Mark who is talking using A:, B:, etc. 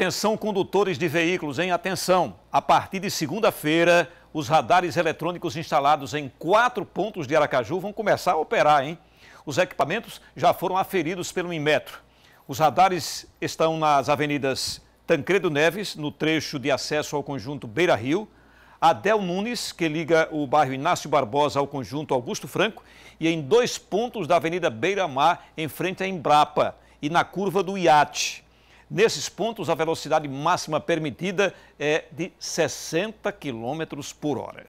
A: atenção, condutores de veículos, em atenção. A partir de segunda-feira, os radares eletrônicos instalados em quatro pontos de Aracaju vão começar a operar, hein? Os equipamentos já foram aferidos pelo Inmetro. Os radares estão nas avenidas Tancredo Neves, no trecho de acesso ao conjunto Beira Rio, Adel Nunes, que liga o bairro Inácio Barbosa ao conjunto Augusto Franco, e em dois pontos da Avenida Beira Mar, em frente à Embrapa, e na curva do Iate. Nesses pontos, a velocidade máxima permitida é de 60 km por hora.